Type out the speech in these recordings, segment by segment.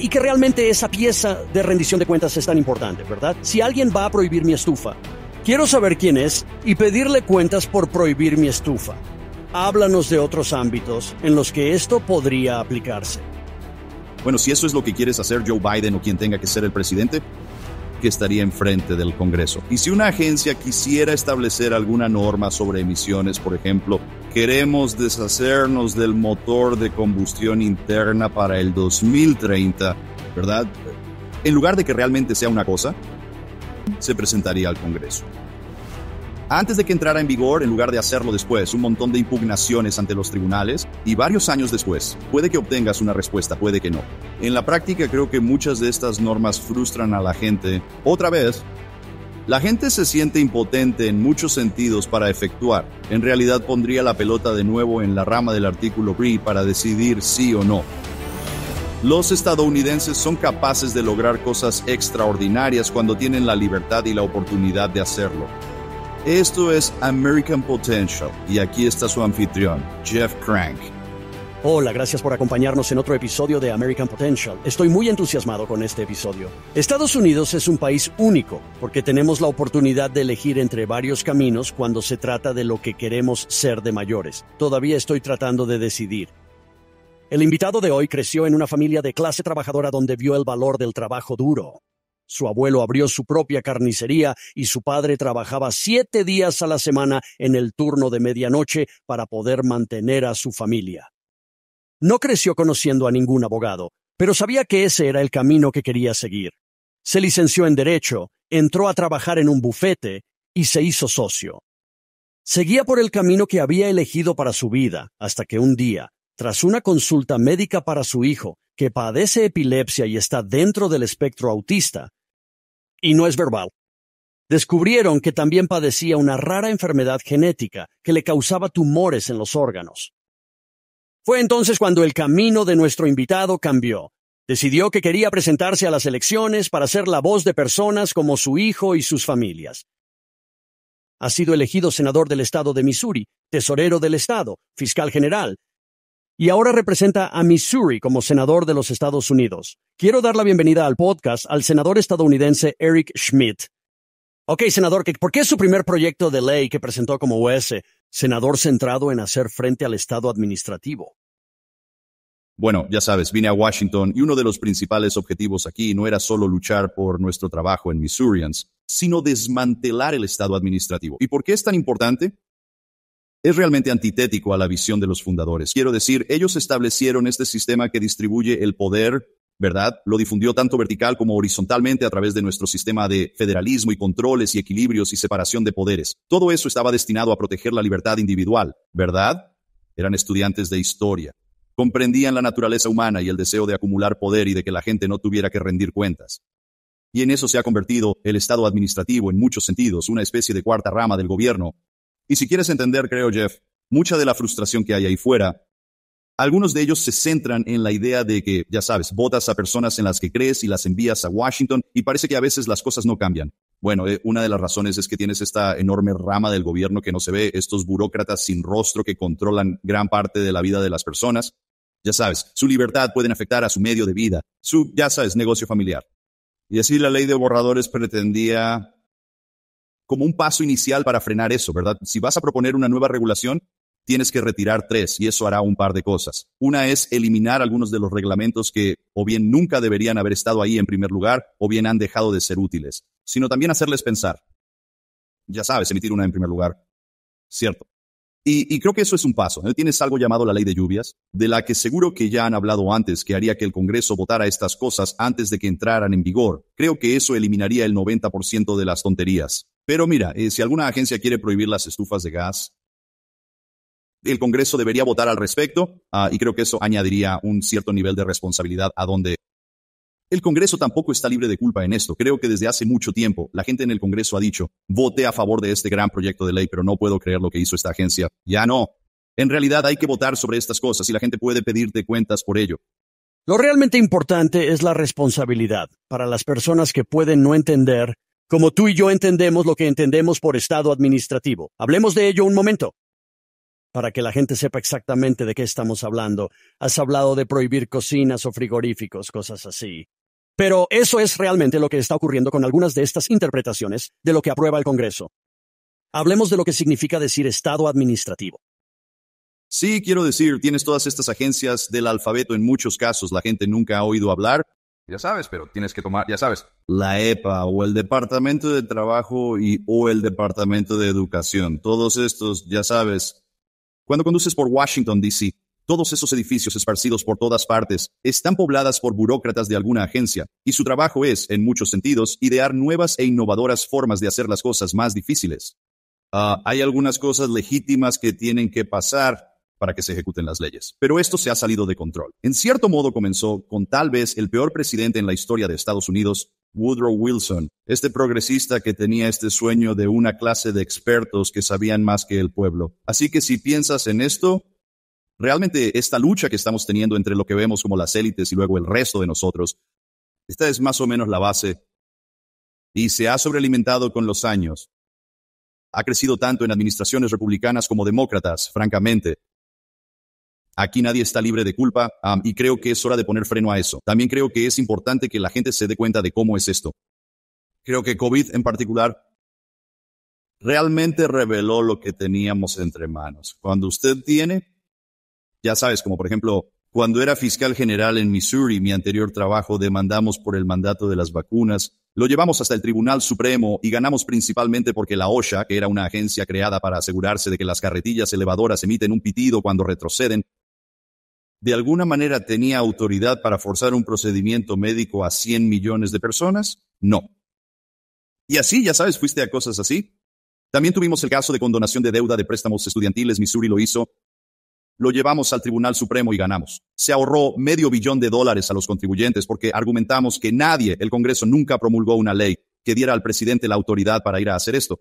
y que realmente esa pieza de rendición de cuentas es tan importante, ¿verdad? Si alguien va a prohibir mi estufa, quiero saber quién es y pedirle cuentas por prohibir mi estufa. Háblanos de otros ámbitos en los que esto podría aplicarse. Bueno, si eso es lo que quieres hacer Joe Biden o quien tenga que ser el presidente, estaría enfrente del Congreso. Y si una agencia quisiera establecer alguna norma sobre emisiones, por ejemplo, queremos deshacernos del motor de combustión interna para el 2030, ¿verdad? En lugar de que realmente sea una cosa, se presentaría al Congreso antes de que entrara en vigor en lugar de hacerlo después, un montón de impugnaciones ante los tribunales y varios años después. Puede que obtengas una respuesta, puede que no. En la práctica creo que muchas de estas normas frustran a la gente. Otra vez, la gente se siente impotente en muchos sentidos para efectuar. En realidad pondría la pelota de nuevo en la rama del artículo BRI para decidir sí o no. Los estadounidenses son capaces de lograr cosas extraordinarias cuando tienen la libertad y la oportunidad de hacerlo. Esto es American Potential y aquí está su anfitrión, Jeff Crank. Hola, gracias por acompañarnos en otro episodio de American Potential. Estoy muy entusiasmado con este episodio. Estados Unidos es un país único porque tenemos la oportunidad de elegir entre varios caminos cuando se trata de lo que queremos ser de mayores. Todavía estoy tratando de decidir. El invitado de hoy creció en una familia de clase trabajadora donde vio el valor del trabajo duro. Su abuelo abrió su propia carnicería y su padre trabajaba siete días a la semana en el turno de medianoche para poder mantener a su familia. No creció conociendo a ningún abogado, pero sabía que ese era el camino que quería seguir. Se licenció en Derecho, entró a trabajar en un bufete y se hizo socio. Seguía por el camino que había elegido para su vida, hasta que un día, tras una consulta médica para su hijo, que padece epilepsia y está dentro del espectro autista, y no es verbal, descubrieron que también padecía una rara enfermedad genética que le causaba tumores en los órganos. Fue entonces cuando el camino de nuestro invitado cambió. Decidió que quería presentarse a las elecciones para ser la voz de personas como su hijo y sus familias. Ha sido elegido senador del estado de Missouri, tesorero del estado, fiscal general, y ahora representa a Missouri como senador de los Estados Unidos. Quiero dar la bienvenida al podcast al senador estadounidense Eric Schmidt. Ok, senador, ¿por qué su primer proyecto de ley que presentó como US, senador centrado en hacer frente al Estado administrativo? Bueno, ya sabes, vine a Washington y uno de los principales objetivos aquí no era solo luchar por nuestro trabajo en Missourians, sino desmantelar el Estado administrativo. ¿Y por qué es tan importante? es realmente antitético a la visión de los fundadores. Quiero decir, ellos establecieron este sistema que distribuye el poder, ¿verdad? Lo difundió tanto vertical como horizontalmente a través de nuestro sistema de federalismo y controles y equilibrios y separación de poderes. Todo eso estaba destinado a proteger la libertad individual, ¿verdad? Eran estudiantes de historia. Comprendían la naturaleza humana y el deseo de acumular poder y de que la gente no tuviera que rendir cuentas. Y en eso se ha convertido el Estado administrativo en muchos sentidos, una especie de cuarta rama del gobierno, y si quieres entender, creo, Jeff, mucha de la frustración que hay ahí fuera, algunos de ellos se centran en la idea de que, ya sabes, votas a personas en las que crees y las envías a Washington y parece que a veces las cosas no cambian. Bueno, eh, una de las razones es que tienes esta enorme rama del gobierno que no se ve, estos burócratas sin rostro que controlan gran parte de la vida de las personas. Ya sabes, su libertad pueden afectar a su medio de vida, su, ya sabes, negocio familiar. Y así la ley de borradores pretendía como un paso inicial para frenar eso, ¿verdad? Si vas a proponer una nueva regulación, tienes que retirar tres y eso hará un par de cosas. Una es eliminar algunos de los reglamentos que o bien nunca deberían haber estado ahí en primer lugar o bien han dejado de ser útiles, sino también hacerles pensar. Ya sabes, emitir una en primer lugar. Cierto. Y, creo que eso es un paso. ¿eh? Tienes algo llamado la ley de lluvias, de la que seguro que ya han hablado antes, que haría que el Congreso votara estas cosas antes de que entraran en vigor. Creo que eso eliminaría el 90% de las tonterías. Pero mira, eh, si alguna agencia quiere prohibir las estufas de gas, el Congreso debería votar al respecto ah, y creo que eso añadiría un cierto nivel de responsabilidad a donde el Congreso tampoco está libre de culpa en esto. Creo que desde hace mucho tiempo la gente en el Congreso ha dicho, voté a favor de este gran proyecto de ley, pero no puedo creer lo que hizo esta agencia. Ya no. En realidad hay que votar sobre estas cosas y la gente puede pedirte cuentas por ello. Lo realmente importante es la responsabilidad. Para las personas que pueden no entender, como tú y yo entendemos lo que entendemos por Estado administrativo. Hablemos de ello un momento. Para que la gente sepa exactamente de qué estamos hablando, has hablado de prohibir cocinas o frigoríficos, cosas así. Pero eso es realmente lo que está ocurriendo con algunas de estas interpretaciones de lo que aprueba el Congreso. Hablemos de lo que significa decir Estado administrativo. Sí, quiero decir, tienes todas estas agencias del alfabeto en muchos casos, la gente nunca ha oído hablar ya sabes, pero tienes que tomar, ya sabes. La EPA o el Departamento de Trabajo y o el Departamento de Educación. Todos estos, ya sabes. Cuando conduces por Washington, D.C., todos esos edificios esparcidos por todas partes están pobladas por burócratas de alguna agencia, y su trabajo es, en muchos sentidos, idear nuevas e innovadoras formas de hacer las cosas más difíciles. Ah, hay algunas cosas legítimas que tienen que pasar, para que se ejecuten las leyes. Pero esto se ha salido de control. En cierto modo comenzó con tal vez el peor presidente en la historia de Estados Unidos, Woodrow Wilson, este progresista que tenía este sueño de una clase de expertos que sabían más que el pueblo. Así que si piensas en esto, realmente esta lucha que estamos teniendo entre lo que vemos como las élites y luego el resto de nosotros, esta es más o menos la base y se ha sobrealimentado con los años. Ha crecido tanto en administraciones republicanas como demócratas, francamente, Aquí nadie está libre de culpa, y creo que es hora de poner freno a eso. También creo que es importante que la gente se dé cuenta de cómo es esto. Creo que COVID en particular realmente reveló lo que teníamos entre manos. Cuando usted tiene, ya sabes, como por ejemplo, cuando era fiscal general en Missouri, mi anterior trabajo, demandamos por el mandato de las vacunas, lo llevamos hasta el Tribunal Supremo y ganamos principalmente porque la OSHA, que era una agencia creada para asegurarse de que las carretillas elevadoras emiten un pitido cuando retroceden, de alguna manera tenía autoridad para forzar un procedimiento médico a 100 millones de personas? No. Y así, ya sabes, fuiste a cosas así. También tuvimos el caso de condonación de deuda de préstamos estudiantiles, Missouri lo hizo. Lo llevamos al Tribunal Supremo y ganamos. Se ahorró medio billón de dólares a los contribuyentes porque argumentamos que nadie, el Congreso nunca promulgó una ley que diera al presidente la autoridad para ir a hacer esto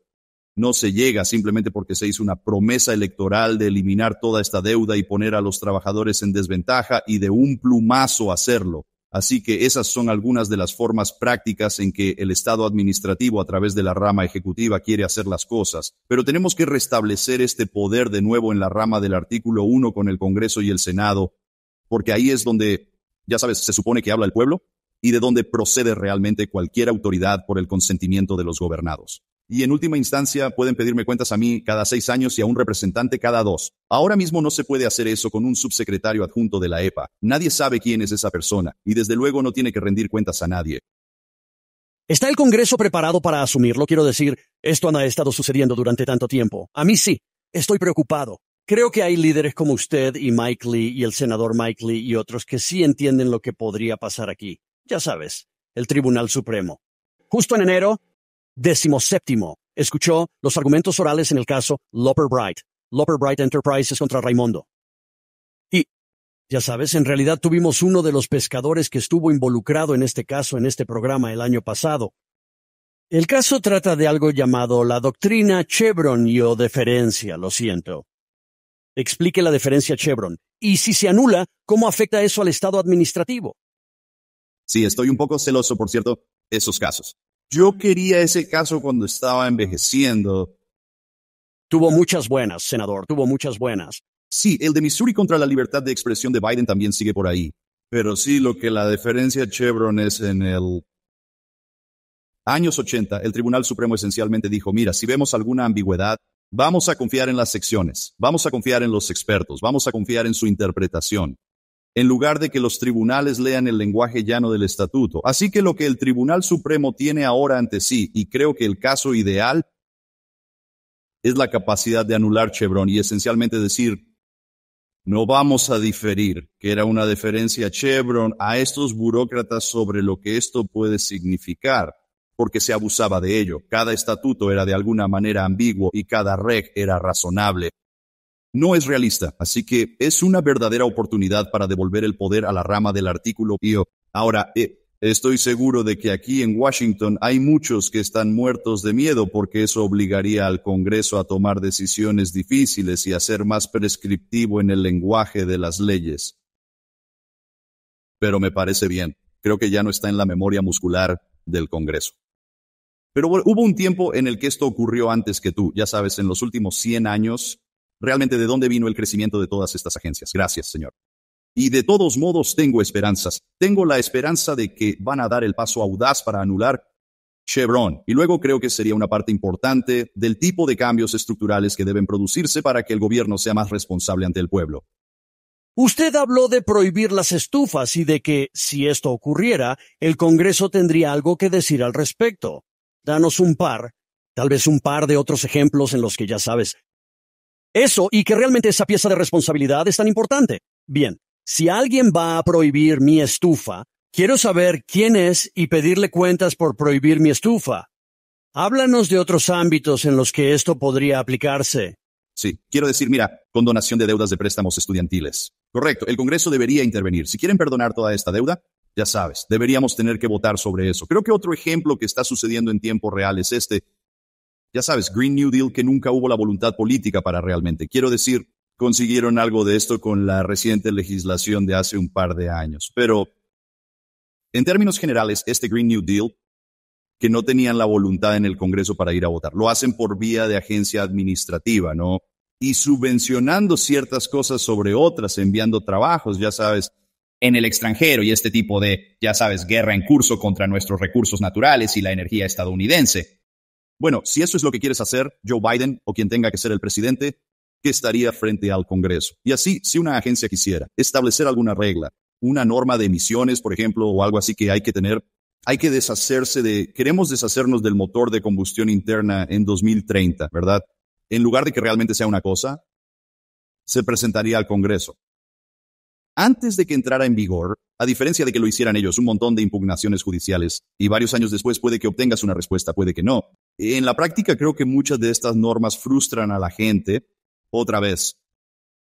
no se llega simplemente porque se hizo una promesa electoral de eliminar toda esta deuda y poner a los trabajadores en desventaja y de un plumazo hacerlo. Así que esas son algunas de las formas prácticas en que el Estado administrativo a través de la rama ejecutiva quiere hacer las cosas. Pero tenemos que restablecer este poder de nuevo en la rama del artículo 1 con el Congreso y el Senado, porque ahí es donde, ya sabes, se supone que habla el pueblo y de donde procede realmente cualquier autoridad por el consentimiento de los gobernados. Y en última instancia, pueden pedirme cuentas a mí cada seis años y a un representante cada dos. Ahora mismo no se puede hacer eso con un subsecretario adjunto de la EPA. Nadie sabe quién es esa persona, y desde luego no tiene que rendir cuentas a nadie. ¿Está el Congreso preparado para asumirlo? Quiero decir, esto no ha estado sucediendo durante tanto tiempo. A mí sí, estoy preocupado. Creo que hay líderes como usted y Mike Lee y el senador Mike Lee y otros que sí entienden lo que podría pasar aquí. Ya sabes, el Tribunal Supremo. Justo en enero, Décimo séptimo, escuchó los argumentos orales en el caso Loper Bright, Loper Bright Enterprises contra Raimondo. Y, ya sabes, en realidad tuvimos uno de los pescadores que estuvo involucrado en este caso en este programa el año pasado. El caso trata de algo llamado la doctrina Chevron y o deferencia, lo siento. Explique la deferencia Chevron. Y si se anula, ¿cómo afecta eso al Estado administrativo? Sí, estoy un poco celoso, por cierto, esos casos. Yo quería ese caso cuando estaba envejeciendo. Tuvo muchas buenas, senador, tuvo muchas buenas. Sí, el de Missouri contra la libertad de expresión de Biden también sigue por ahí. Pero sí, lo que la diferencia Chevron es en el años 80, el Tribunal Supremo esencialmente dijo, mira, si vemos alguna ambigüedad, vamos a confiar en las secciones, vamos a confiar en los expertos, vamos a confiar en su interpretación en lugar de que los tribunales lean el lenguaje llano del estatuto. Así que lo que el Tribunal Supremo tiene ahora ante sí, y creo que el caso ideal, es la capacidad de anular Chevron y esencialmente decir, no vamos a diferir, que era una deferencia Chevron, a estos burócratas sobre lo que esto puede significar, porque se abusaba de ello. Cada estatuto era de alguna manera ambiguo y cada reg era razonable no es realista, así que es una verdadera oportunidad para devolver el poder a la rama del artículo Ahora, eh, estoy seguro de que aquí en Washington hay muchos que están muertos de miedo porque eso obligaría al Congreso a tomar decisiones difíciles y a ser más prescriptivo en el lenguaje de las leyes. Pero me parece bien, creo que ya no está en la memoria muscular del Congreso. Pero hubo un tiempo en el que esto ocurrió antes que tú. Ya sabes, en los últimos 100 años, realmente de dónde vino el crecimiento de todas estas agencias. Gracias, Señor. Y de todos modos tengo esperanzas. Tengo la esperanza de que van a dar el paso audaz para anular Chevron. Y luego creo que sería una parte importante del tipo de cambios estructurales que deben producirse para que el gobierno sea más responsable ante el pueblo. Usted habló de prohibir las estufas y de que, si esto ocurriera, el Congreso tendría algo que decir al respecto. Danos un par, tal vez un par de otros ejemplos en los que ya sabes, eso y que realmente esa pieza de responsabilidad es tan importante. Bien, si alguien va a prohibir mi estufa, quiero saber quién es y pedirle cuentas por prohibir mi estufa. Háblanos de otros ámbitos en los que esto podría aplicarse. Sí, quiero decir, mira, condonación de deudas de préstamos estudiantiles. Correcto, el Congreso debería intervenir. Si quieren perdonar toda esta deuda, ya sabes, deberíamos tener que votar sobre eso. Creo que otro ejemplo que está sucediendo en tiempo real es este, ya sabes, Green New Deal, que nunca hubo la voluntad política para realmente. Quiero decir, consiguieron algo de esto con la reciente legislación de hace un par de años. Pero, en términos generales, este Green New Deal, que no tenían la voluntad en el Congreso para ir a votar, lo hacen por vía de agencia administrativa, ¿no? Y subvencionando ciertas cosas sobre otras, enviando trabajos, ya sabes, en el extranjero y este tipo de, ya sabes, guerra en curso contra nuestros recursos naturales y la energía estadounidense. Bueno, si eso es lo que quieres hacer, Joe Biden o quien tenga que ser el presidente, que estaría frente al Congreso. Y así, si una agencia quisiera establecer alguna regla, una norma de emisiones, por ejemplo, o algo así que hay que tener, hay que deshacerse de, queremos deshacernos del motor de combustión interna en 2030, ¿verdad? En lugar de que realmente sea una cosa, se presentaría al Congreso. Antes de que entrara en vigor, a diferencia de que lo hicieran ellos, un montón de impugnaciones judiciales, y varios años después puede que obtengas una respuesta, puede que no, en la práctica creo que muchas de estas normas frustran a la gente. Otra vez,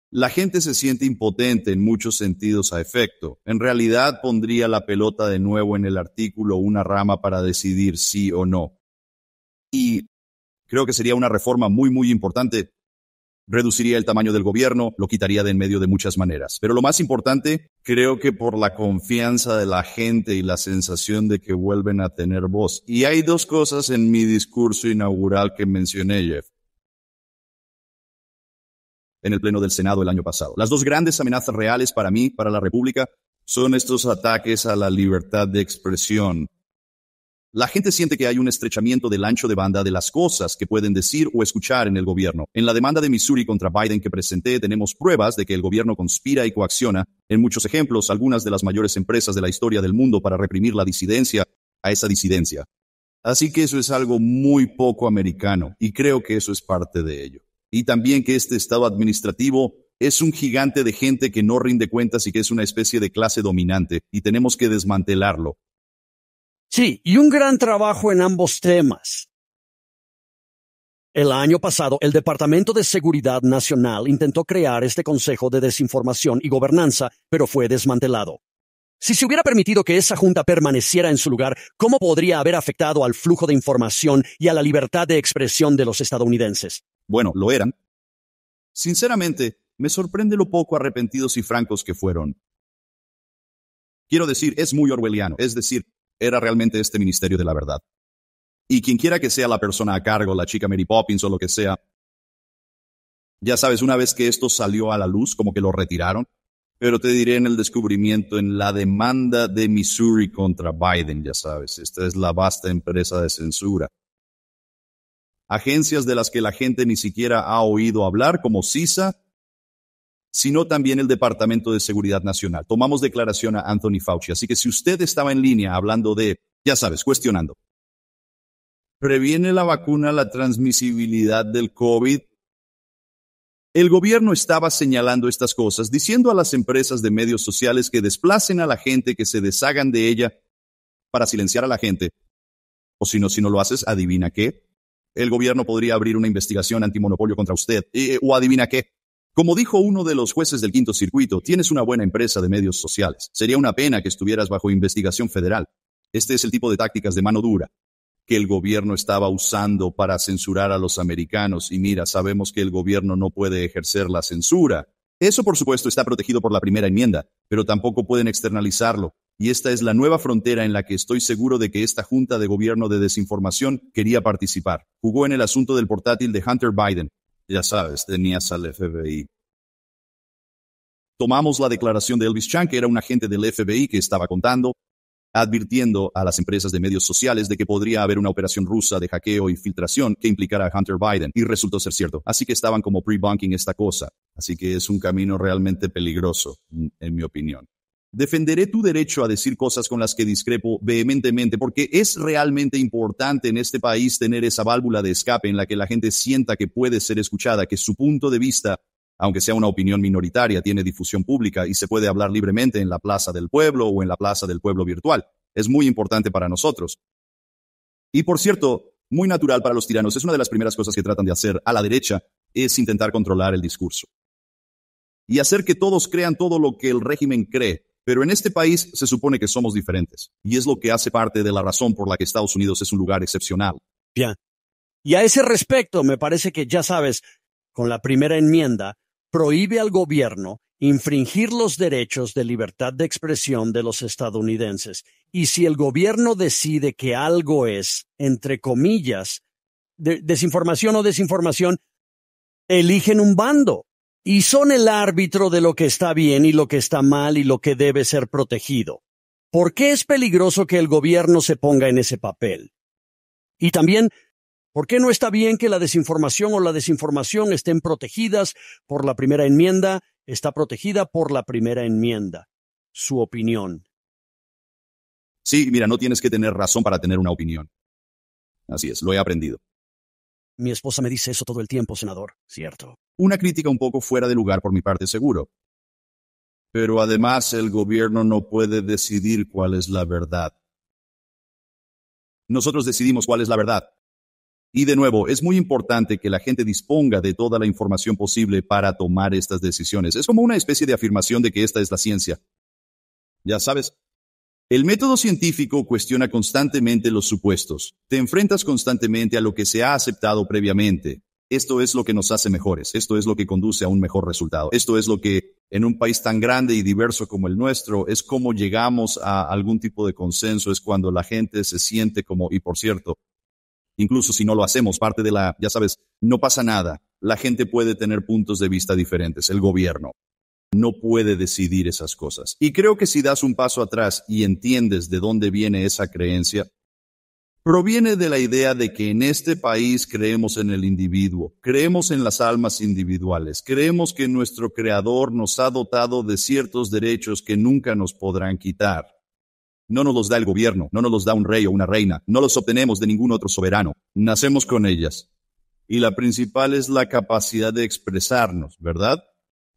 la gente se siente impotente en muchos sentidos a efecto. En realidad pondría la pelota de nuevo en el artículo una rama para decidir sí o no. Y creo que sería una reforma muy, muy importante reduciría el tamaño del gobierno, lo quitaría de en medio de muchas maneras. Pero lo más importante, creo que por la confianza de la gente y la sensación de que vuelven a tener voz. Y hay dos cosas en mi discurso inaugural que mencioné, Jeff en el Pleno del Senado el año pasado. Las dos grandes amenazas reales para mí, para la República, son estos ataques a la libertad de expresión la gente siente que hay un estrechamiento del ancho de banda de las cosas que pueden decir o escuchar en el gobierno. En la demanda de Missouri contra Biden que presenté tenemos pruebas de que el gobierno conspira y coacciona, en muchos ejemplos, algunas de las mayores empresas de la historia del mundo para reprimir la disidencia a esa disidencia. Así que eso es algo muy poco americano y creo que eso es parte de ello. Y también que este estado administrativo es un gigante de gente que no rinde cuentas y que es una especie de clase dominante y tenemos que desmantelarlo. Sí, y un gran trabajo en ambos temas. El año pasado, el Departamento de Seguridad Nacional intentó crear este Consejo de Desinformación y Gobernanza, pero fue desmantelado. Si se hubiera permitido que esa junta permaneciera en su lugar, ¿cómo podría haber afectado al flujo de información y a la libertad de expresión de los estadounidenses? Bueno, lo eran. Sinceramente, me sorprende lo poco arrepentidos y francos que fueron. Quiero decir, es muy orwelliano, es decir, era realmente este ministerio de la verdad. Y quien quiera que sea la persona a cargo, la chica Mary Poppins o lo que sea, ya sabes, una vez que esto salió a la luz, como que lo retiraron, pero te diré en el descubrimiento, en la demanda de Missouri contra Biden, ya sabes, esta es la vasta empresa de censura. Agencias de las que la gente ni siquiera ha oído hablar, como CISA, sino también el Departamento de Seguridad Nacional. Tomamos declaración a Anthony Fauci. Así que si usted estaba en línea hablando de, ya sabes, cuestionando, ¿previene la vacuna la transmisibilidad del COVID? El gobierno estaba señalando estas cosas, diciendo a las empresas de medios sociales que desplacen a la gente, que se deshagan de ella para silenciar a la gente. O si no, si no lo haces, adivina qué. El gobierno podría abrir una investigación antimonopolio contra usted. Eh, eh, o adivina qué como dijo uno de los jueces del quinto circuito, tienes una buena empresa de medios sociales. Sería una pena que estuvieras bajo investigación federal. Este es el tipo de tácticas de mano dura que el gobierno estaba usando para censurar a los americanos. Y mira, sabemos que el gobierno no puede ejercer la censura. Eso, por supuesto, está protegido por la primera enmienda, pero tampoco pueden externalizarlo. Y esta es la nueva frontera en la que estoy seguro de que esta Junta de Gobierno de Desinformación quería participar. Jugó en el asunto del portátil de Hunter Biden, ya sabes, tenías al FBI. Tomamos la declaración de Elvis Chan, que era un agente del FBI que estaba contando, advirtiendo a las empresas de medios sociales de que podría haber una operación rusa de hackeo y e filtración que implicara a Hunter Biden, y resultó ser cierto. Así que estaban como pre-bunking esta cosa. Así que es un camino realmente peligroso, en mi opinión. Defenderé tu derecho a decir cosas con las que discrepo vehementemente, porque es realmente importante en este país tener esa válvula de escape en la que la gente sienta que puede ser escuchada, que su punto de vista, aunque sea una opinión minoritaria, tiene difusión pública y se puede hablar libremente en la plaza del pueblo o en la plaza del pueblo virtual. Es muy importante para nosotros. Y por cierto, muy natural para los tiranos, es una de las primeras cosas que tratan de hacer a la derecha, es intentar controlar el discurso. Y hacer que todos crean todo lo que el régimen cree, pero en este país se supone que somos diferentes, y es lo que hace parte de la razón por la que Estados Unidos es un lugar excepcional. Bien. Y a ese respecto, me parece que ya sabes, con la primera enmienda, prohíbe al gobierno infringir los derechos de libertad de expresión de los estadounidenses. Y si el gobierno decide que algo es, entre comillas, desinformación o desinformación, eligen un bando y son el árbitro de lo que está bien y lo que está mal y lo que debe ser protegido. ¿Por qué es peligroso que el gobierno se ponga en ese papel? Y también, ¿por qué no está bien que la desinformación o la desinformación estén protegidas por la primera enmienda? Está protegida por la primera enmienda. Su opinión. Sí, mira, no tienes que tener razón para tener una opinión. Así es, lo he aprendido. Mi esposa me dice eso todo el tiempo, senador. Cierto. Una crítica un poco fuera de lugar por mi parte, seguro. Pero además el gobierno no puede decidir cuál es la verdad. Nosotros decidimos cuál es la verdad. Y de nuevo, es muy importante que la gente disponga de toda la información posible para tomar estas decisiones. Es como una especie de afirmación de que esta es la ciencia. Ya sabes, el método científico cuestiona constantemente los supuestos, te enfrentas constantemente a lo que se ha aceptado previamente. Esto es lo que nos hace mejores, esto es lo que conduce a un mejor resultado, esto es lo que en un país tan grande y diverso como el nuestro es como llegamos a algún tipo de consenso, es cuando la gente se siente como, y por cierto, incluso si no lo hacemos, parte de la, ya sabes, no pasa nada, la gente puede tener puntos de vista diferentes, el gobierno, no puede decidir esas cosas. Y creo que si das un paso atrás y entiendes de dónde viene esa creencia, proviene de la idea de que en este país creemos en el individuo, creemos en las almas individuales, creemos que nuestro Creador nos ha dotado de ciertos derechos que nunca nos podrán quitar. No nos los da el gobierno, no nos los da un rey o una reina, no los obtenemos de ningún otro soberano, nacemos con ellas. Y la principal es la capacidad de expresarnos, ¿verdad?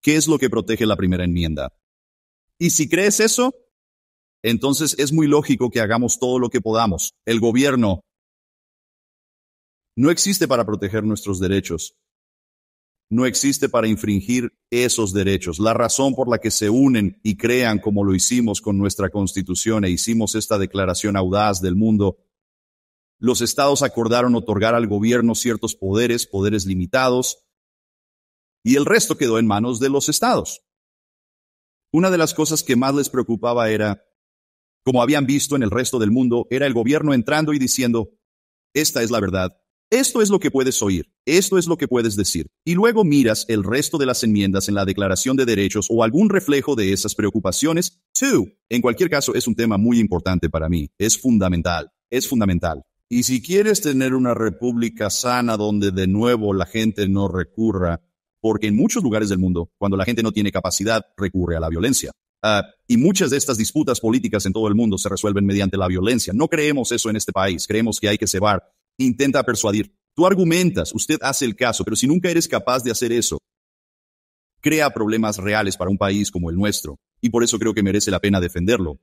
¿Qué es lo que protege la primera enmienda? Y si crees eso, entonces es muy lógico que hagamos todo lo que podamos. El gobierno no existe para proteger nuestros derechos. No existe para infringir esos derechos. La razón por la que se unen y crean como lo hicimos con nuestra constitución e hicimos esta declaración audaz del mundo los estados acordaron otorgar al gobierno ciertos poderes, poderes limitados, y el resto quedó en manos de los estados. Una de las cosas que más les preocupaba era, como habían visto en el resto del mundo, era el gobierno entrando y diciendo, esta es la verdad, esto es lo que puedes oír, esto es lo que puedes decir, y luego miras el resto de las enmiendas en la Declaración de Derechos o algún reflejo de esas preocupaciones. en cualquier caso es un tema muy importante para mí, es fundamental, es fundamental. Y si quieres tener una república sana donde de nuevo la gente no recurra porque en muchos lugares del mundo, cuando la gente no tiene capacidad, recurre a la violencia. Ah, y muchas de estas disputas políticas en todo el mundo se resuelven mediante la violencia. No creemos eso en este país, creemos que hay que cebar. Intenta persuadir. Tú argumentas, usted hace el caso, pero si nunca eres capaz de hacer eso, crea problemas reales para un país como el nuestro. Y por eso creo que merece la pena defenderlo.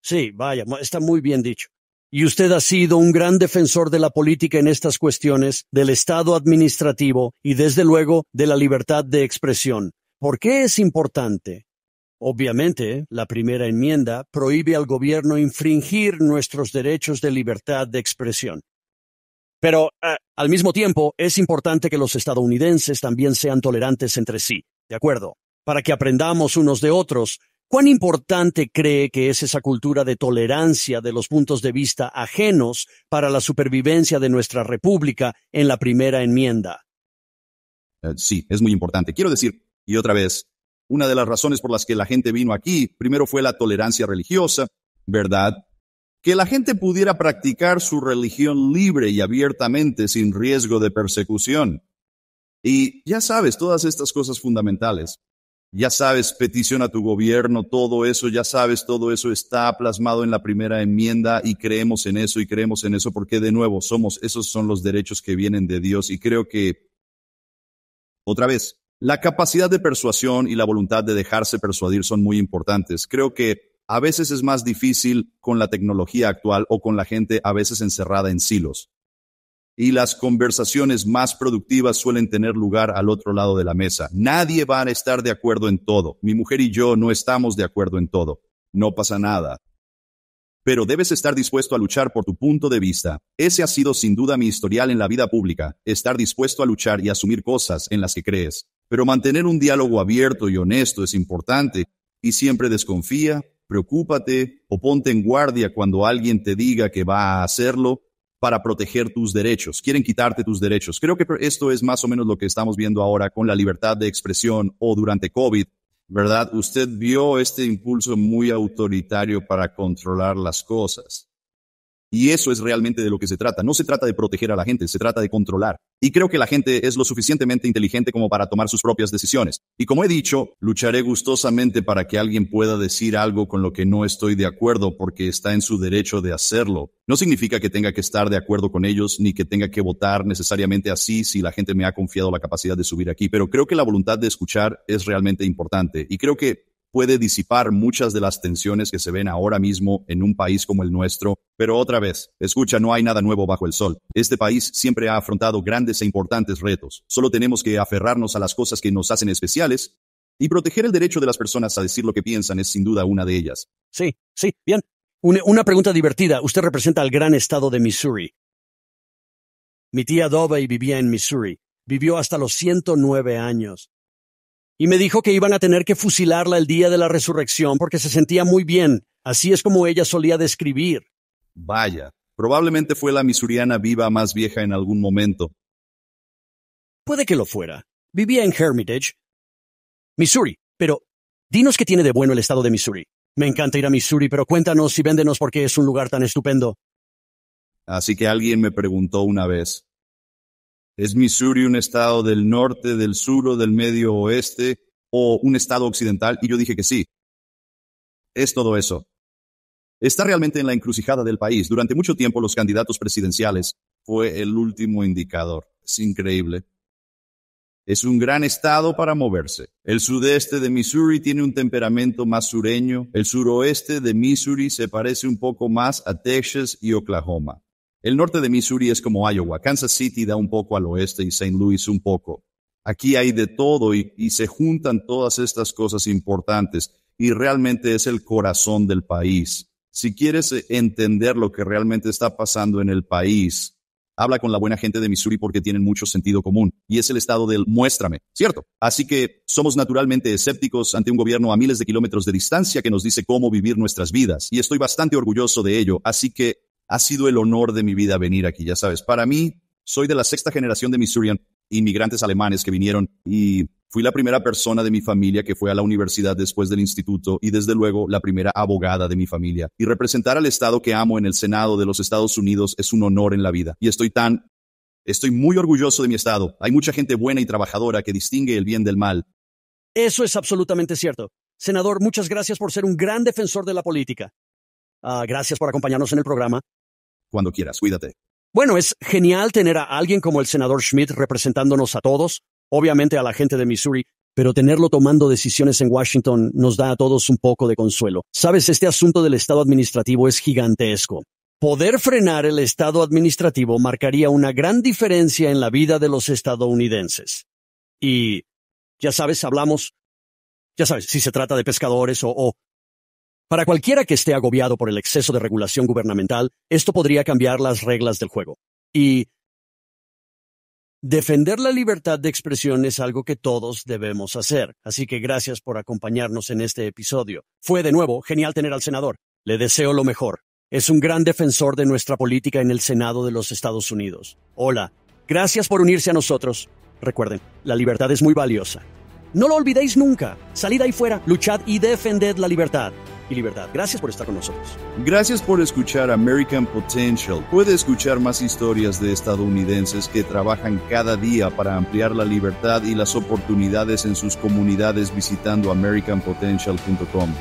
Sí, vaya, está muy bien dicho y usted ha sido un gran defensor de la política en estas cuestiones, del Estado administrativo y, desde luego, de la libertad de expresión. ¿Por qué es importante? Obviamente, la primera enmienda prohíbe al gobierno infringir nuestros derechos de libertad de expresión. Pero, al mismo tiempo, es importante que los estadounidenses también sean tolerantes entre sí, ¿de acuerdo? Para que aprendamos unos de otros, ¿Cuán importante cree que es esa cultura de tolerancia de los puntos de vista ajenos para la supervivencia de nuestra República en la primera enmienda? Eh, sí, es muy importante. Quiero decir, y otra vez, una de las razones por las que la gente vino aquí, primero fue la tolerancia religiosa, ¿verdad? Que la gente pudiera practicar su religión libre y abiertamente sin riesgo de persecución. Y ya sabes, todas estas cosas fundamentales. Ya sabes, petición a tu gobierno, todo eso, ya sabes, todo eso está plasmado en la primera enmienda y creemos en eso y creemos en eso porque de nuevo somos, esos son los derechos que vienen de Dios y creo que, otra vez, la capacidad de persuasión y la voluntad de dejarse persuadir son muy importantes. Creo que a veces es más difícil con la tecnología actual o con la gente a veces encerrada en silos y las conversaciones más productivas suelen tener lugar al otro lado de la mesa. Nadie va a estar de acuerdo en todo. Mi mujer y yo no estamos de acuerdo en todo. No pasa nada. Pero debes estar dispuesto a luchar por tu punto de vista. Ese ha sido sin duda mi historial en la vida pública, estar dispuesto a luchar y asumir cosas en las que crees. Pero mantener un diálogo abierto y honesto es importante, y siempre desconfía, preocúpate o ponte en guardia cuando alguien te diga que va a hacerlo para proteger tus derechos, quieren quitarte tus derechos. Creo que esto es más o menos lo que estamos viendo ahora con la libertad de expresión o durante COVID, ¿verdad? Usted vio este impulso muy autoritario para controlar las cosas. Y eso es realmente de lo que se trata. No se trata de proteger a la gente, se trata de controlar. Y creo que la gente es lo suficientemente inteligente como para tomar sus propias decisiones. Y como he dicho, lucharé gustosamente para que alguien pueda decir algo con lo que no estoy de acuerdo porque está en su derecho de hacerlo. No significa que tenga que estar de acuerdo con ellos ni que tenga que votar necesariamente así si la gente me ha confiado la capacidad de subir aquí, pero creo que la voluntad de escuchar es realmente importante. Y creo que puede disipar muchas de las tensiones que se ven ahora mismo en un país como el nuestro. Pero otra vez, escucha, no hay nada nuevo bajo el sol. Este país siempre ha afrontado grandes e importantes retos. Solo tenemos que aferrarnos a las cosas que nos hacen especiales y proteger el derecho de las personas a decir lo que piensan es sin duda una de ellas. Sí, sí, bien. Una, pregunta divertida. Usted representa al gran estado de Missouri. Mi tía Dovey vivía en Missouri. Vivió hasta los 109 años y me dijo que iban a tener que fusilarla el día de la resurrección porque se sentía muy bien. Así es como ella solía describir. Vaya, probablemente fue la misuriana viva más vieja en algún momento. Puede que lo fuera. Vivía en Hermitage, Missouri, pero dinos qué tiene de bueno el estado de Missouri. Me encanta ir a Missouri, pero cuéntanos y véndenos por qué es un lugar tan estupendo. Así que alguien me preguntó una vez, ¿Es Missouri un estado del norte, del sur o del medio oeste o un estado occidental? Y yo dije que sí. Es todo eso. Está realmente en la encrucijada del país. Durante mucho tiempo los candidatos presidenciales fue el último indicador. Es increíble. Es un gran estado para moverse. El sudeste de Missouri tiene un temperamento más sureño. El suroeste de Missouri se parece un poco más a Texas y Oklahoma. El norte de Missouri es como Iowa. Kansas City da un poco al oeste y St. Louis un poco. Aquí hay de todo y, se juntan todas estas cosas importantes y realmente es el corazón del país. Si quieres eh, entender lo que realmente está pasando en el país, habla con la buena gente de Missouri porque tienen mucho sentido común y es el estado del muéstrame, ¿cierto? Así que somos naturalmente escépticos ante un gobierno a miles de kilómetros de distancia que nos dice cómo vivir nuestras vidas y estoy bastante orgulloso de ello, así que ha sido el honor de mi vida venir aquí, ya sabes. Para mí, soy de la sexta generación de misurian inmigrantes alemanes que vinieron y fui la primera persona de mi familia que fue a la universidad después del instituto y desde luego la primera abogada de mi familia. Y representar al Estado que amo en el Senado de los Estados Unidos es un honor en la vida. Y estoy tan... Estoy muy orgulloso de mi Estado. Hay mucha gente buena y trabajadora que distingue el bien del mal. Eso es absolutamente cierto. Senador, muchas gracias por ser un gran defensor de la política. Ah, gracias por acompañarnos en el programa. Cuando quieras, cuídate. Bueno, es genial tener a alguien como el senador Schmidt representándonos a todos, obviamente a la gente de Missouri, pero tenerlo tomando decisiones en Washington nos da a todos un poco de consuelo. Sabes, este asunto del Estado administrativo es gigantesco. Poder frenar el Estado administrativo marcaría una gran diferencia en la vida de los estadounidenses. Y, ya sabes, hablamos, ya sabes, si se trata de pescadores o, o para cualquiera que esté agobiado por el exceso de regulación gubernamental, esto podría cambiar las reglas del juego. Y defender la libertad de expresión es algo que todos debemos hacer. Así que gracias por acompañarnos en este episodio. Fue de nuevo genial tener al senador. Le deseo lo mejor. Es un gran defensor de nuestra política en el Senado de los Estados Unidos. Hola, gracias por unirse a nosotros. Recuerden, la libertad es muy valiosa. No lo olvidéis nunca. Salid ahí fuera, luchad y defended la libertad. Gracias por estar con nosotros. Gracias por escuchar American Potential. Puede escuchar más historias de estadounidenses que trabajan cada día para ampliar la libertad y las oportunidades en sus comunidades visitando americanpotential.com.